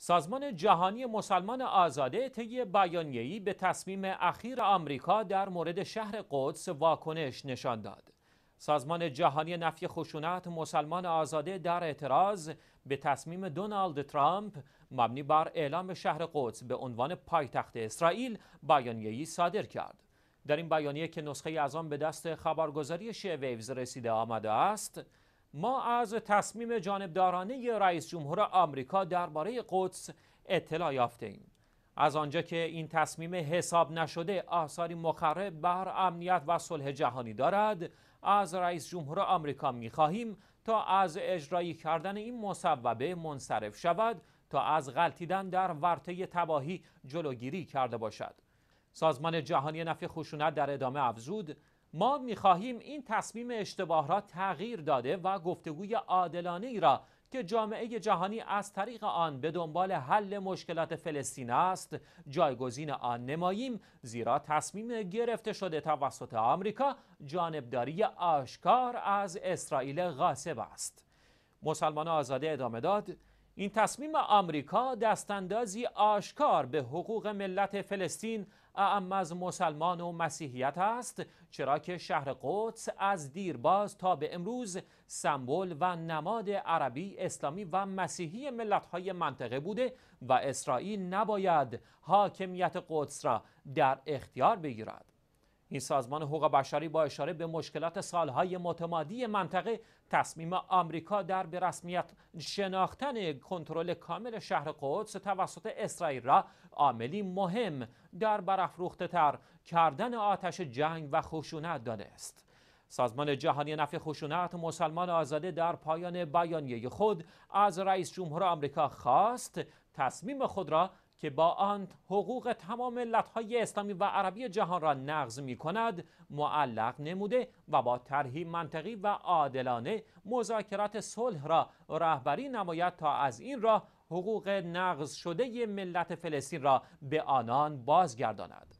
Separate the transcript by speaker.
Speaker 1: سازمان جهانی مسلمان آزاده طی بیانیه‌ای به تصمیم اخیر آمریکا در مورد شهر قدس واکنش نشان داد. سازمان جهانی نفی خشونت مسلمان آزاده در اعتراض به تصمیم دونالد ترامپ مبنی بر اعلام شهر قدس به عنوان پایتخت اسرائیل بیانیه‌ای صادر کرد. در این بیانیه که نسخه از آن به دست خبرگزاری شیویوز رسیده آمده است، ما از تصمیم جانبدارانه رئیس جمهور آمریکا درباره قدس اطلاع یافته ایم. از آنجا که این تصمیم حساب نشده آثاری مخرب بر امنیت و صلح جهانی دارد از رئیس جمهور آمریکا می خواهیم تا از اجرایی کردن این مصوبه منصرف شود تا از غلطیدن در ورطه تباهی جلوگیری کرده باشد سازمان جهانی نفع خشونت در ادامه افزود ما میخواهیم این تصمیم اشتباه را تغییر داده و گفتگوی عادلانه ای را که جامعه جهانی از طریق آن به دنبال حل مشکلات فلسطین است جایگزین آن نماییم زیرا تصمیم گرفته شده توسط آمریکا جانبداری آشکار از اسرائیل غاصب است مسلمان آزاده ادامه داد این تصمیم آمریکا دستاندازی آشکار به حقوق ملت فلسطین اعم از مسلمان و مسیحیت است چرا که شهر قدس از دیرباز تا به امروز سمبل و نماد عربی اسلامی و مسیحی ملتهای منطقه بوده و اسرائیل نباید حاکمیت قدس را در اختیار بگیرد این سازمان حقوق بشری با اشاره به مشکلات سالهای متمادی منطقه تصمیم آمریکا در به رسمیت شناختن کنترل کامل شهر قدس توسط اسرائیل را عاملی مهم در برافروخته تر کردن آتش جنگ و خشونت است. سازمان جهانی نفع خشونت مسلمان آزاده در پایان بیانیه خود از رئیس جمهور آمریکا خواست تصمیم خود را که با آن حقوق تمام ملت‌های اسلامی و عربی جهان را نقض می‌کند، معلق نموده و با طرحی منطقی و عادلانه مذاکرات صلح را رهبری نماید تا از این راه حقوق نقض شده ملت فلسطین را به آنان بازگرداند